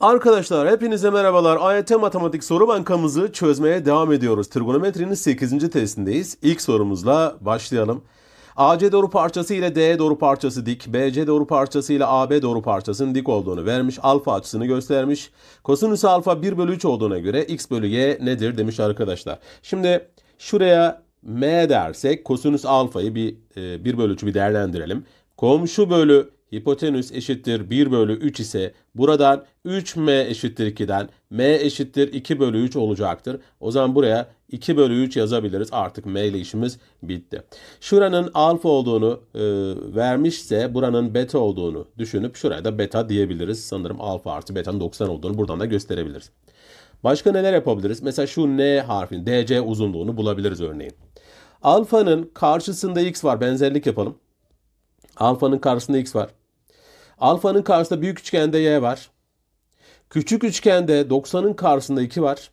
Arkadaşlar hepinize merhabalar. AYT Matematik Soru Bankamızı çözmeye devam ediyoruz. Trigonometrinin 8. testindeyiz. İlk sorumuzla başlayalım. AC doğru parçası ile D doğru parçası dik, BC doğru parçası ile AB doğru parçasının dik olduğunu vermiş, alfa açısını göstermiş. Kosinüs alfa 1 bölü 3 olduğuna göre x bölü y nedir demiş arkadaşlar. Şimdi şuraya m dersek kosinüs alfayı bir 1 e, bölü 3'ü bir değerlendirelim. Komşu bölü hipotenüs eşittir 1 bölü 3 ise buradan 3m eşittir 2'den m eşittir 2 bölü 3 olacaktır. O zaman buraya 2 bölü 3 yazabiliriz. Artık m ile işimiz bitti. Şuranın alfa olduğunu e, vermişse buranın beta olduğunu düşünüp şuraya da beta diyebiliriz. Sanırım alfa artı beta'nın 90 olduğunu buradan da gösterebiliriz. Başka neler yapabiliriz? Mesela şu n harfin dc uzunluğunu bulabiliriz örneğin. Alfanın karşısında x var. Benzerlik yapalım. Alfanın karşısında x var. Alfanın karşısında büyük üçgende y var. Küçük üçgende 90'ın karşısında 2 var.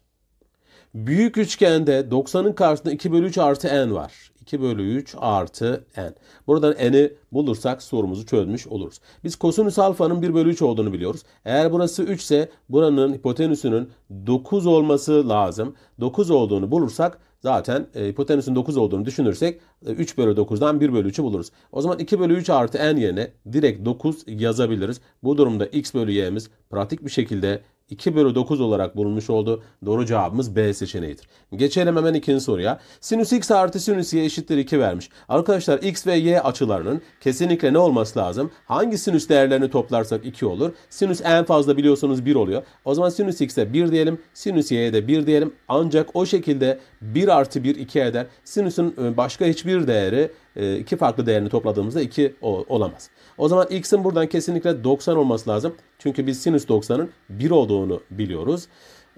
Büyük üçgende 90'ın karşısında 2 bölü 3 artı n var. 2 bölü 3 artı n. Buradan n'i bulursak sorumuzu çözmüş oluruz. Biz kosinüs alfanın 1 bölü 3 olduğunu biliyoruz. Eğer burası 3 ise buranın hipotenüsünün 9 olması lazım. 9 olduğunu bulursak zaten e, hipotenüsün 9 olduğunu düşünürsek e, 3 bölü 9'dan 1 bölü 3'ü buluruz. O zaman 2 bölü 3 artı n yerine direkt 9 yazabiliriz. Bu durumda x bölü y'miz pratik bir şekilde 2 bölü 9 olarak bulunmuş oldu. Doğru cevabımız B seçeneğidir. Geçelim hemen ikinci soruya. Sinüs x artı sinüs y eşittir 2 vermiş. Arkadaşlar x ve y açılarının kesinlikle ne olması lazım? Hangi sinüs değerlerini toplarsak 2 olur. Sinüs en fazla biliyorsunuz 1 oluyor. O zaman sinüs x'e 1 diyelim. Sinüs y'ye de 1 diyelim. Ancak o şekilde 1 artı 1 2 eder. Sinüsün e, başka hiçbir değeri e, iki farklı değerini topladığımızda 2 olamaz. O zaman x'in buradan kesinlikle 90 olması lazım. Çünkü biz sinüs 90'ın 1 olduğunu biliyoruz.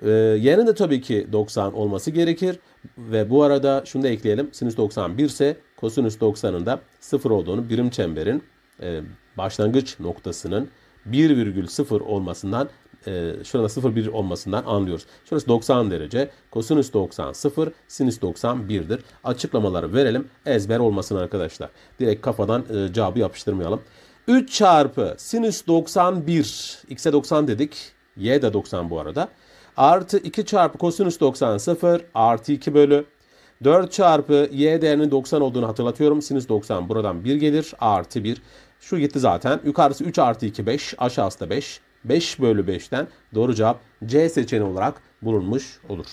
Ee, y'nin de tabii ki 90 olması gerekir. Ve bu arada şunu da ekleyelim. Sinüs 90 1 ise kosinüs 90'ın da 0 olduğunu birim çemberin e, başlangıç noktasının 1,0 olmasından e, şurada 0,1 olmasından anlıyoruz. Şurası 90 derece. Kosinüs 90 0, sinüs 90 1'dir. Açıklamaları verelim. Ezber olmasın arkadaşlar. Direkt kafadan e, cevabı yapıştırmayalım. 3 çarpı sinüs 91. X'e 90 dedik. Y de 90 bu arada. Artı 2 çarpı kosinüs 90 0 artı 2 bölü 4 çarpı y değerinin 90 olduğunu hatırlatıyorum. Sinüs 90 buradan 1 gelir. Artı 1. Şu gitti zaten. Yukarısı 3 artı 2 5. Aşağısı da 5. 5 bölü 5'ten doğru cevap C seçeneği olarak bulunmuş olur.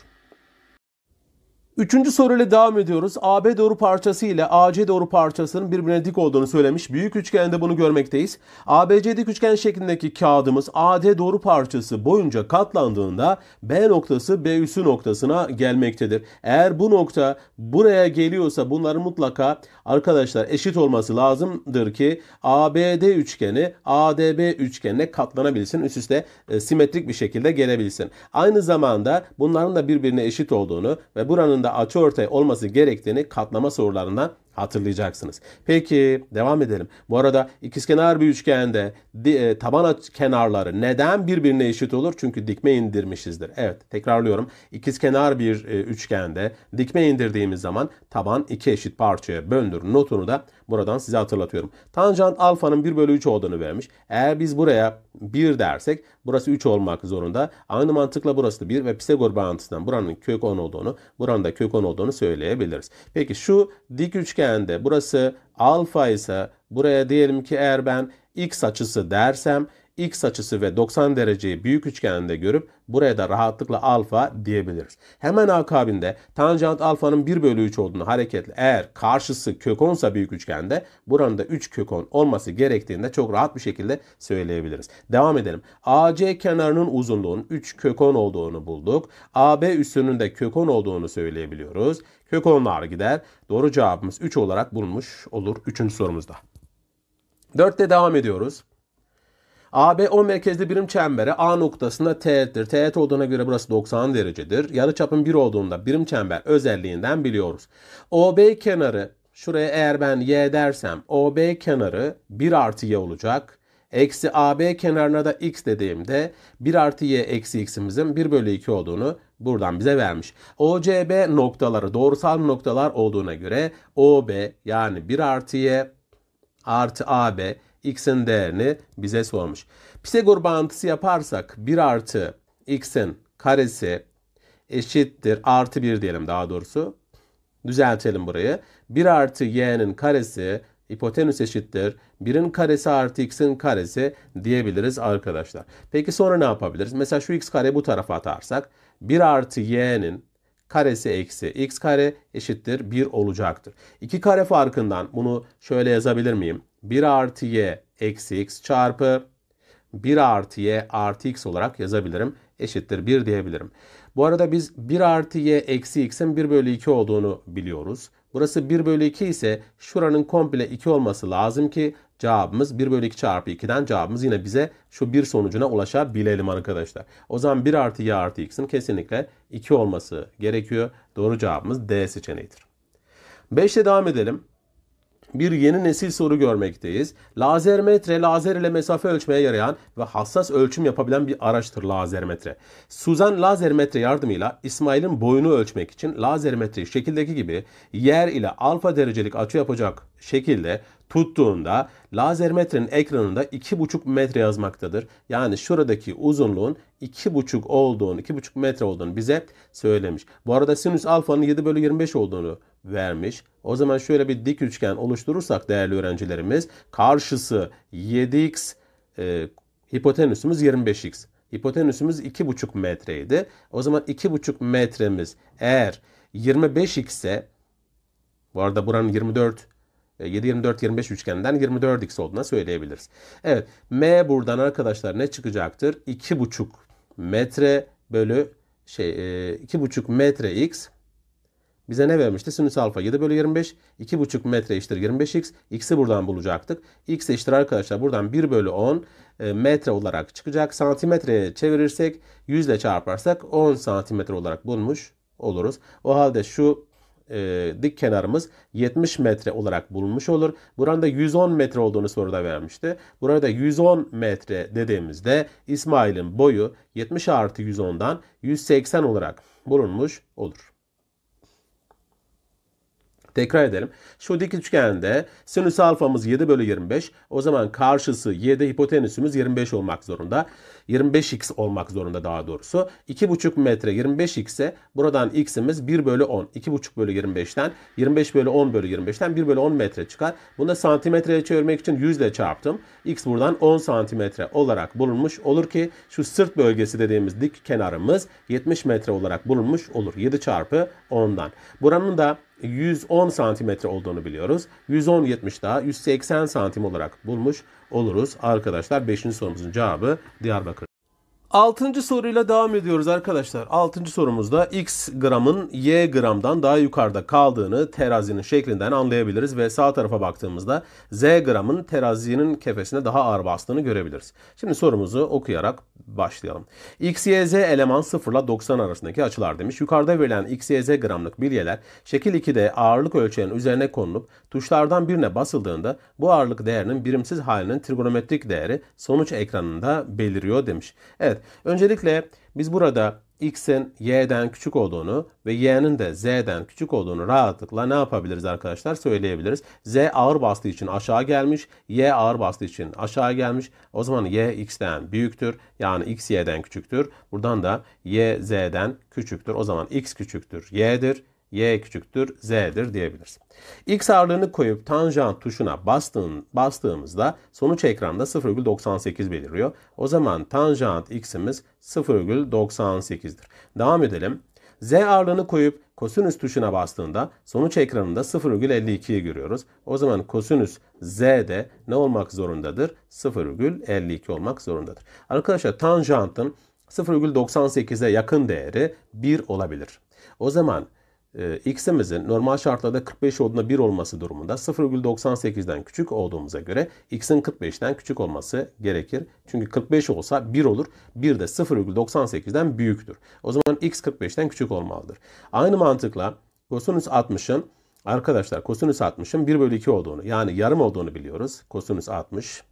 Üçüncü soruyla devam ediyoruz. AB doğru parçası ile AC doğru parçasının birbirine dik olduğunu söylemiş. Büyük üçgende bunu görmekteyiz. ABC dik üçgen şeklindeki kağıdımız AD doğru parçası boyunca katlandığında B noktası B üssü noktasına gelmektedir. Eğer bu nokta buraya geliyorsa bunların mutlaka arkadaşlar eşit olması lazımdır ki ABD üçgeni ADB üçgenine katlanabilsin. Üst üste e, simetrik bir şekilde gelebilsin. Aynı zamanda bunların da birbirine eşit olduğunu ve buranın da Açı ortaya olması gerektiğini katlama sorularından hatırlayacaksınız. Peki devam edelim. Bu arada ikizkenar bir üçgende e, taban kenarları neden birbirine eşit olur? Çünkü dikme indirmişizdir. Evet tekrarlıyorum. İkizkenar bir e, üçgende dikme indirdiğimiz zaman taban iki eşit parçaya böldür notunu da buradan size hatırlatıyorum. Tanjant alfanın 1 bölü 3 olduğunu vermiş. Eğer biz buraya 1 dersek burası 3 olmak zorunda. Aynı mantıkla burası da 1 ve Pisagor bağıntısından buranın kök 10 olduğunu, buranın da kök 10 olduğunu söyleyebiliriz. Peki şu dik üçgen üçgende burası alfa ise buraya diyelim ki eğer ben x açısı dersem x açısı ve 90 dereceyi büyük üçgende görüp buraya da rahatlıkla alfa diyebiliriz. Hemen akabinde tanjant alfanın 1 bölü 3 olduğunu hareketle eğer karşısı kök 10 büyük üçgende buranın da 3 kök 10 olması gerektiğini de çok rahat bir şekilde söyleyebiliriz. Devam edelim. AC kenarının uzunluğunun 3 kök 10 olduğunu bulduk. AB üssünün de kök 10 olduğunu söyleyebiliyoruz. Kök 10'lar gider. Doğru cevabımız 3 olarak bulunmuş olur 3. sorumuzda. 4'te devam ediyoruz. AB O merkezli birim çembere A noktasında teğettir. Teğet olduğuna göre burası 90 derecedir. Yarıçapın 1 olduğunda birim çember özelliğinden biliyoruz. OB kenarı şuraya eğer ben y dersem OB kenarı 1 artı y olacak. Eksi AB kenarına da x dediğimde 1 artı y eksi x'imizin 1 bölü 2 olduğunu buradan bize vermiş. OCB noktaları doğrusal noktalar olduğuna göre OB yani 1 artı Y artı AB x'in değerini bize sormuş. Pisagor bağıntısı yaparsak 1 artı x'in karesi eşittir artı 1 diyelim daha doğrusu. Düzeltelim burayı. 1 artı y'nin karesi hipotenüs eşittir. 1'in karesi artı x'in karesi diyebiliriz arkadaşlar. Peki sonra ne yapabiliriz? Mesela şu x kare bu tarafa atarsak 1 artı y'nin karesi eksi x kare eşittir 1 olacaktır. 2 kare farkından bunu şöyle yazabilir miyim? 1 artı y eksi x çarpı 1 artı y artı x olarak yazabilirim. Eşittir 1 diyebilirim. Bu arada biz 1 artı y eksi x'in 1 bölü 2 olduğunu biliyoruz. Burası 1 bölü 2 ise şuranın komple 2 olması lazım ki Cevabımız 1 bölü 2 çarpı 2'den cevabımız yine bize şu bir sonucuna ulaşabilelim arkadaşlar. O zaman 1 artı y artı x'in kesinlikle 2 olması gerekiyor. Doğru cevabımız D seçeneğidir. 5 ile devam edelim. Bir yeni nesil soru görmekteyiz. metre, lazer ile mesafe ölçmeye yarayan ve hassas ölçüm yapabilen bir araçtır lazermetre. Suzan metre yardımıyla İsmail'in boyunu ölçmek için metreyi şekildeki gibi yer ile alfa derecelik açı yapacak şekilde tuttuğunda lazer metrenin ekranında 2,5 metre yazmaktadır. Yani şuradaki uzunluğun 2,5 olduğunu, 2,5 metre olduğunu bize söylemiş. Bu arada sinüs alfanın 7 bölü 25 olduğunu vermiş. O zaman şöyle bir dik üçgen oluşturursak değerli öğrencilerimiz karşısı 7x, e, hipotenüsümüz 25x. Hipotenüsümüz 2,5 metreydi. O zaman 2,5 metremiz eğer 25x ise bu arada buranın 24 7-24-25 üçgeninden 24x olduğuna söyleyebiliriz. Evet m buradan arkadaşlar ne çıkacaktır? 2,5 metre bölü şey 2,5 e, metre x bize ne vermişti? Sinüs alfa 7 bölü 25. 2,5 metre eşittir 25x. X'i buradan bulacaktık. X eşittir arkadaşlar buradan 1 bölü 10 e, metre olarak çıkacak. Santimetreye çevirirsek 100 ile çarparsak 10 santimetre olarak bulmuş oluruz. O halde şu e, dik kenarımız 70 metre olarak bulunmuş olur. Buranın da 110 metre olduğunu soruda vermişti. Burada 110 metre dediğimizde İsmail'in boyu 70 artı 110'dan 180 olarak bulunmuş olur. Tekrar edelim. Şu dik üçgende sinüs alfamız 7 bölü 25. O zaman karşısı 7 hipotenüsümüz 25 olmak zorunda. 25x olmak zorunda daha doğrusu. 2,5 metre 25 x ise buradan x'imiz 1 bölü 10. 2,5 bölü 25'ten 25 bölü 10 bölü 25'ten 1 bölü 10 metre çıkar. Bunu da santimetreye çevirmek için 100 ile çarptım. x buradan 10 santimetre olarak bulunmuş olur ki şu sırt bölgesi dediğimiz dik kenarımız 70 metre olarak bulunmuş olur. 7 çarpı 10'dan. Buranın da 110 santimetre olduğunu biliyoruz. 110 70 daha 180 santim olarak bulmuş oluruz. Arkadaşlar 5. sorumuzun cevabı Diyarbakır. Altıncı soruyla devam ediyoruz arkadaşlar. Altıncı sorumuzda x gramın y gramdan daha yukarıda kaldığını terazinin şeklinden anlayabiliriz ve sağ tarafa baktığımızda z gramın terazinin kefesine daha ağır bastığını görebiliriz. Şimdi sorumuzu okuyarak başlayalım. x, y, z eleman 0 ile 90 arasındaki açılar demiş. Yukarıda verilen x, y, z gramlık bilyeler şekil 2'de ağırlık ölçeğinin üzerine konulup tuşlardan birine basıldığında bu ağırlık değerinin birimsiz halinin trigonometrik değeri sonuç ekranında beliriyor demiş. Evet Öncelikle biz burada x'in y'den küçük olduğunu ve y'nin de z'den küçük olduğunu rahatlıkla ne yapabiliriz arkadaşlar söyleyebiliriz. z ağır bastığı için aşağı gelmiş, y ağır bastığı için aşağı gelmiş. O zaman y x'ten büyüktür. Yani x y'den küçüktür. Buradan da y z'den küçüktür. O zaman x küçüktür y'dir y küçüktür z'dir diyebiliriz. X ağırlığını koyup tanjant tuşuna bastığın, bastığımızda sonuç ekranda 0,98 beliriyor. O zaman tanjant x'imiz 0,98'dir. Devam edelim. Z ağırlığını koyup kosinüs tuşuna bastığında sonuç ekranında 0,52'yi görüyoruz. O zaman kosinüs z de ne olmak zorundadır? 0,52 olmak zorundadır. Arkadaşlar tanjantın 0,98'e yakın değeri 1 olabilir. O zaman ee, x'imizin normal şartlarda 45 olduğunda 1 olması durumunda 0,98'den küçük olduğumuza göre x'in 45'ten küçük olması gerekir. Çünkü 45 olsa 1 olur. 1 de 0,98'den büyüktür. O zaman x 45'ten küçük olmalıdır. Aynı mantıkla kosinüs 60'ın arkadaşlar kosinüs 60'ın 1 bölü 2 olduğunu yani yarım olduğunu biliyoruz. Kosinüs 60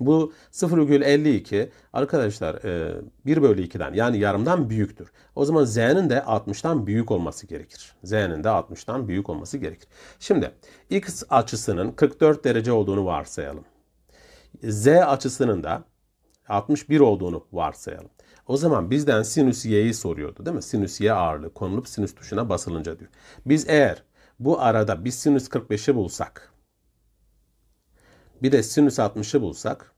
bu 0,52 arkadaşlar 1 e, bölü 2'den yani yarımdan büyüktür. O zaman z'nin de 60'tan büyük olması gerekir. Z'nin de 60'tan büyük olması gerekir. Şimdi x açısının 44 derece olduğunu varsayalım. z açısının da 61 olduğunu varsayalım. O zaman bizden sinüs y'yi soruyordu değil mi? Sinüs y ağırlığı konulup sinüs tuşuna basılınca diyor. Biz eğer bu arada biz sinüs 45'i bulsak bir de sinüs 60'ı bulsak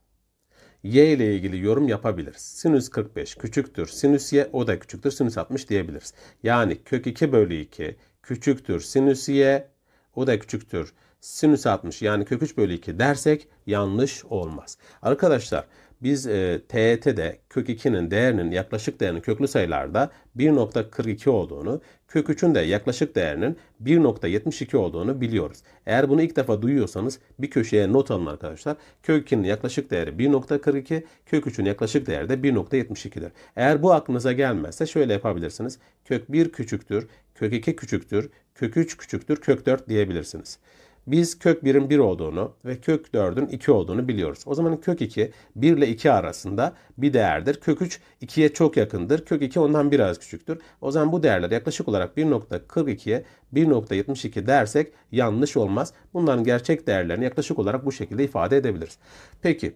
y ile ilgili yorum yapabiliriz. Sinüs 45 küçüktür. Sinüs y o da küçüktür. Sinüs 60 diyebiliriz. Yani kök 2 bölü 2 küçüktür. Sinüs y o da küçüktür. Sinüs 60 yani kök 3 bölü 2 dersek yanlış olmaz. Arkadaşlar biz e, TET'de kök 2'nin değerinin yaklaşık değerinin köklü sayılarda 1.42 olduğunu, kök 3'ün de yaklaşık değerinin 1.72 olduğunu biliyoruz. Eğer bunu ilk defa duyuyorsanız bir köşeye not alın arkadaşlar. Kök 2'nin yaklaşık değeri 1.42, kök 3'ün yaklaşık değeri de 1.72'dir. Eğer bu aklınıza gelmezse şöyle yapabilirsiniz. Kök 1 küçüktür, kök 2 küçüktür, kök 3 küçüktür, kök 4 diyebilirsiniz biz kök 1'in 1 olduğunu ve kök 4'ün 2 olduğunu biliyoruz. O zaman kök 2 1 ile 2 arasında bir değerdir. Kök 3 2'ye çok yakındır. Kök 2 ondan biraz küçüktür. O zaman bu değerler yaklaşık olarak 1.42'ye 1.72 dersek yanlış olmaz. Bunların gerçek değerlerini yaklaşık olarak bu şekilde ifade edebiliriz. Peki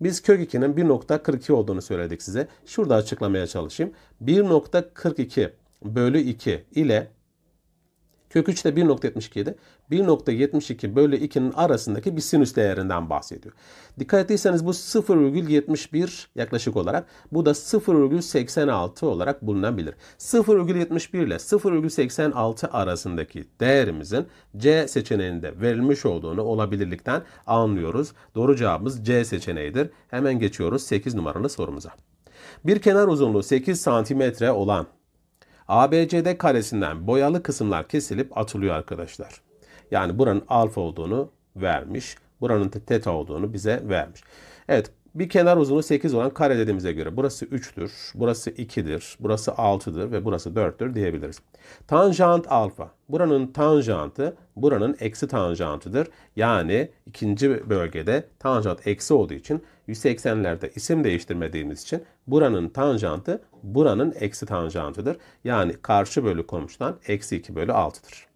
biz kök 2'nin 1.42 olduğunu söyledik size. Şurada açıklamaya çalışayım. 1.42 bölü 2 ile Kök 3 de 1.72'de 1.72 bölü 2'nin arasındaki bir sinüs değerinden bahsediyor. Dikkat ettiyseniz bu 0,71 yaklaşık olarak bu da 0,86 olarak bulunabilir. 0,71 ile 0,86 arasındaki değerimizin C seçeneğinde verilmiş olduğunu olabilirlikten anlıyoruz. Doğru cevabımız C seçeneğidir. Hemen geçiyoruz 8 numaralı sorumuza. Bir kenar uzunluğu 8 cm olan ABCD karesinden boyalı kısımlar kesilip atılıyor arkadaşlar. Yani buranın alfa olduğunu vermiş. Buranın teta olduğunu bize vermiş. Evet bir kenar uzunluğu 8 olan kare dediğimize göre burası 3'tür, burası 2'dir, burası 6'dır ve burası 4'tür diyebiliriz. Tanjant alfa. Buranın tanjantı buranın eksi tanjantıdır. Yani ikinci bölgede tanjant eksi olduğu için 180'lerde isim değiştirmediğimiz için buranın tanjantı buranın eksi tanjantıdır. Yani karşı bölü komşudan eksi 2 bölü 6'dır.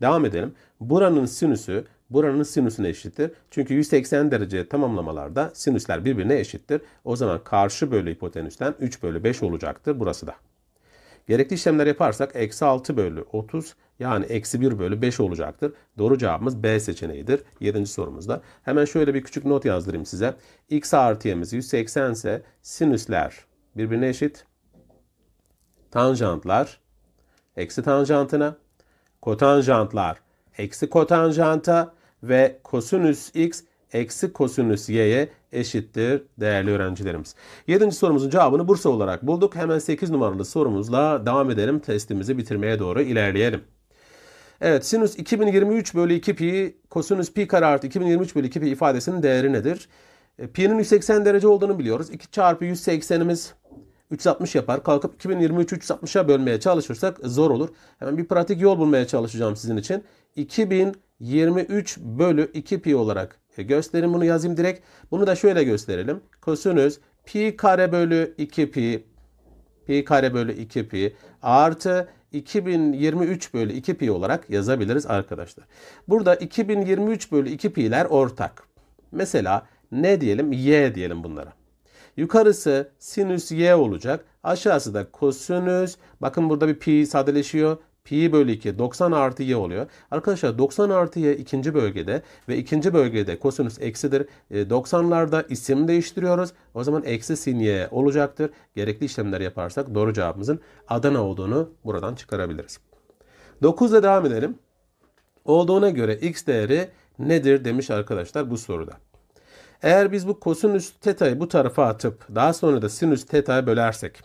Devam edelim. Buranın sinüsü buranın sinüsüne eşittir. Çünkü 180 derece tamamlamalarda sinüsler birbirine eşittir. O zaman karşı bölü hipotenüsten 3 bölü 5 olacaktır burası da. Gerekli işlemler yaparsak eksi 6 bölü 30 yani eksi 1 bölü 5 olacaktır. Doğru cevabımız B seçeneğidir. 7. sorumuzda. Hemen şöyle bir küçük not yazdırayım size. X artı y'miz 180 ise sinüsler birbirine eşit. Tanjantlar eksi tanjantına. Kotanjantlar eksi kotanjanta ve kosinüs x eksi kosinüs y'ye eşittir değerli öğrencilerimiz. 7. sorumuzun cevabını Bursa olarak bulduk. Hemen 8 numaralı sorumuzla devam edelim. Testimizi bitirmeye doğru ilerleyelim. Evet sinüs 2023 bölü 2 pi kosinüs pi kare artı 2023 bölü 2 pi ifadesinin değeri nedir? E, pi'nin 180 derece olduğunu biliyoruz. 2 çarpı 180'imiz 360 yapar. Kalkıp 2023 360'a bölmeye çalışırsak zor olur. Hemen bir pratik yol bulmaya çalışacağım sizin için. 2023 bölü 2 pi olarak e, gösterin bunu yazayım direkt. Bunu da şöyle gösterelim. Kosinüs pi kare bölü 2 pi pi kare bölü 2 pi artı 2023 bölü 2 pi olarak yazabiliriz arkadaşlar. Burada 2023 bölü 2 pi'ler ortak. Mesela ne diyelim? Y diyelim bunlara. Yukarısı sinüs y olacak. Aşağısı da kosinüs. Bakın burada bir pi sadeleşiyor pi bölü 2 90 artı y oluyor. Arkadaşlar 90 artı y ikinci bölgede ve ikinci bölgede kosinüs eksidir. 90'larda e, isim değiştiriyoruz. O zaman eksi sin y olacaktır. Gerekli işlemler yaparsak doğru cevabımızın Adana olduğunu buradan çıkarabiliriz. 9 ile devam edelim. Olduğuna göre x değeri nedir demiş arkadaşlar bu soruda. Eğer biz bu kosinüs teta'yı bu tarafa atıp daha sonra da sinüs teta'yı bölersek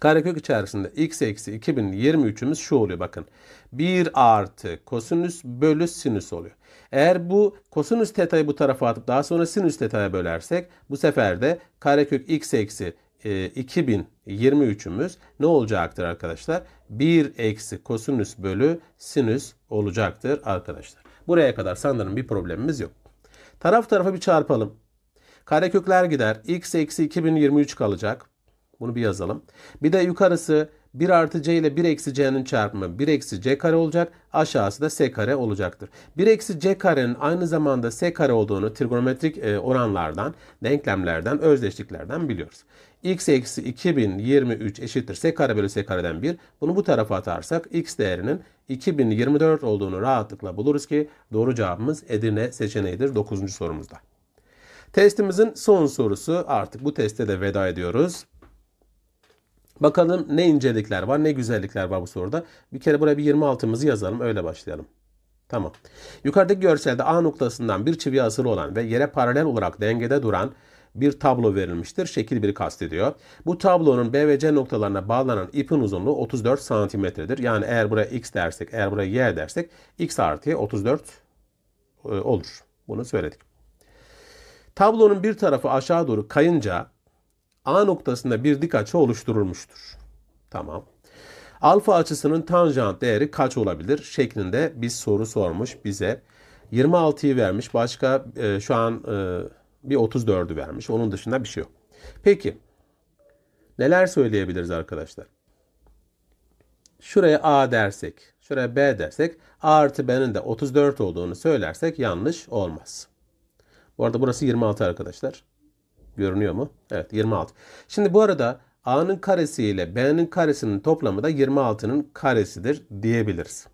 Karekök içerisinde x eksi 2023'ümüz şu oluyor bakın. 1 artı kosinüs bölü sinüs oluyor. Eğer bu kosinüs teta'yı bu tarafa atıp daha sonra sinüs teta'ya bölersek bu sefer de karekök x eksi 2023'ümüz e, ne olacaktır arkadaşlar? 1 eksi kosinüs bölü sinüs olacaktır arkadaşlar. Buraya kadar sanırım bir problemimiz yok. Taraf tarafa bir çarpalım. Karekökler gider. X eksi 2023 kalacak. Bunu bir yazalım. Bir de yukarısı 1 artı c ile 1 eksi c'nin çarpımı 1 eksi c kare olacak. Aşağısı da s kare olacaktır. 1 eksi c karenin aynı zamanda s kare olduğunu trigonometrik e, oranlardan, denklemlerden, özdeşliklerden biliyoruz. x eksi 2023 eşittir s kare bölü s kareden 1. Bunu bu tarafa atarsak x değerinin 2024 olduğunu rahatlıkla buluruz ki doğru cevabımız Edirne seçeneğidir 9. sorumuzda. Testimizin son sorusu artık bu teste de veda ediyoruz. Bakalım ne incelikler var, ne güzellikler var bu soruda. Bir kere buraya bir 26'mızı yazalım, öyle başlayalım. Tamam. Yukarıdaki görselde A noktasından bir çivi asılı olan ve yere paralel olarak dengede duran bir tablo verilmiştir. Şekil 1'i kastediyor. Bu tablonun B ve C noktalarına bağlanan ipin uzunluğu 34 santimetredir. Yani eğer buraya x dersek, eğer buraya y dersek x artı 34 e, olur. Bunu söyledik. Tablonun bir tarafı aşağı doğru kayınca A noktasında bir dik açı oluşturulmuştur. Tamam. Alfa açısının tanjant değeri kaç olabilir şeklinde bir soru sormuş bize. 26'yı vermiş. Başka e, şu an e, bir 34'ü vermiş. Onun dışında bir şey yok. Peki neler söyleyebiliriz arkadaşlar? Şuraya A dersek, şuraya B dersek A artı B'nin de 34 olduğunu söylersek yanlış olmaz. Bu arada burası 26 arkadaşlar. Görünüyor mu? Evet 26. Şimdi bu arada A'nın karesi ile B'nin karesinin toplamı da 26'nın karesidir diyebiliriz.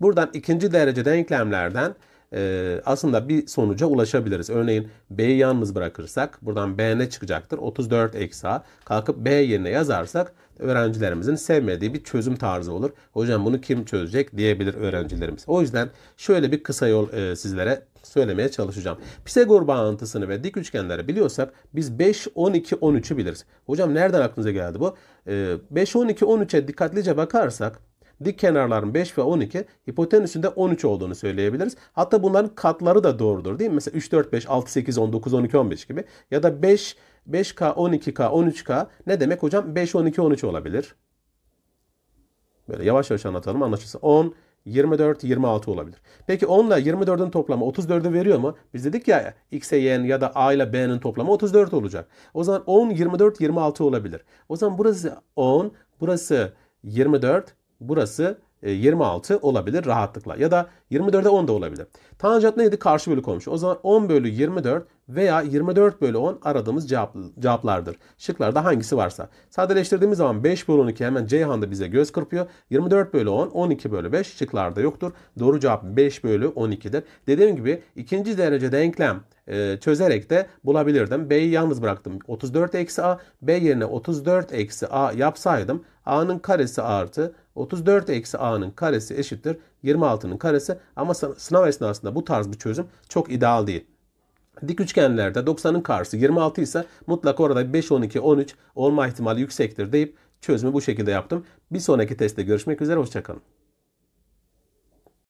Buradan ikinci derece denklemlerden ee, aslında bir sonuca ulaşabiliriz. Örneğin B'yi yalnız bırakırsak buradan B ne çıkacaktır? 34 eksi A. Kalkıp B yerine yazarsak öğrencilerimizin sevmediği bir çözüm tarzı olur. Hocam bunu kim çözecek diyebilir öğrencilerimiz. O yüzden şöyle bir kısa yol e, sizlere söylemeye çalışacağım. Pisagor bağıntısını ve dik üçgenleri biliyorsak biz 5, 12, 13'ü biliriz. Hocam nereden aklınıza geldi bu? 5, 12, 13'e dikkatlice bakarsak Dik kenarların 5 ve 12, hipotenüsün de 13 olduğunu söyleyebiliriz. Hatta bunların katları da doğrudur değil mi? Mesela 3, 4, 5, 6, 8, 10, 9, 12, 15 gibi. Ya da 5, 5K, 12K, 13K ne demek hocam? 5, 12, 13 olabilir. Böyle yavaş yavaş anlatalım anlaşılsın. 10, 24, 26 olabilir. Peki 10 ile 24'ün toplamı 34'ü veriyor mu? Biz dedik ya X'e Y'nin ya da A ile B'nin toplamı 34 olacak. O zaman 10, 24, 26 olabilir. O zaman burası 10, burası 24, Burası 26 e, olabilir rahatlıkla. Ya da 24'e 10 da olabilir. Tanjant neydi? Karşı bölü komşu. O zaman 10 bölü 24 veya 24 bölü 10 aradığımız cevap, cevaplardır. Şıklarda hangisi varsa. Sadeleştirdiğimiz zaman 5 bölü 12 hemen Ceyhan'da bize göz kırpıyor. 24 bölü 10, 12 bölü 5 şıklarda yoktur. Doğru cevap 5 bölü 12'dir. Dediğim gibi ikinci derece denklem e, çözerek de bulabilirdim. B'yi yalnız bıraktım. 34 eksi A. B yerine 34 eksi A yapsaydım A'nın karesi artı 34 eksi a'nın karesi eşittir 26'nın karesi ama sınav esnasında bu tarz bir çözüm çok ideal değil. Dik üçgenlerde 90'ın karşısı 26 ise mutlaka orada 5, 12, 13 olma ihtimali yüksektir deyip çözümü bu şekilde yaptım. Bir sonraki testte görüşmek üzere hoşçakalın.